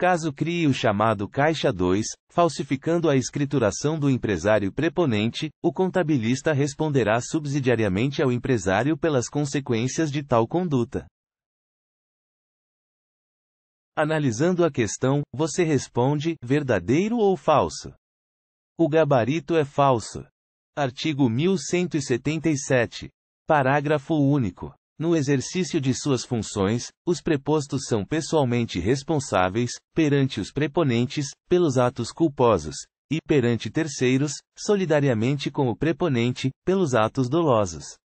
Caso crie o chamado Caixa 2, falsificando a escrituração do empresário preponente, o contabilista responderá subsidiariamente ao empresário pelas consequências de tal conduta. Analisando a questão, você responde: verdadeiro ou falso? O gabarito é falso. Artigo 1177. Parágrafo único. No exercício de suas funções, os prepostos são pessoalmente responsáveis, perante os preponentes, pelos atos culposos, e perante terceiros, solidariamente com o preponente, pelos atos dolosos.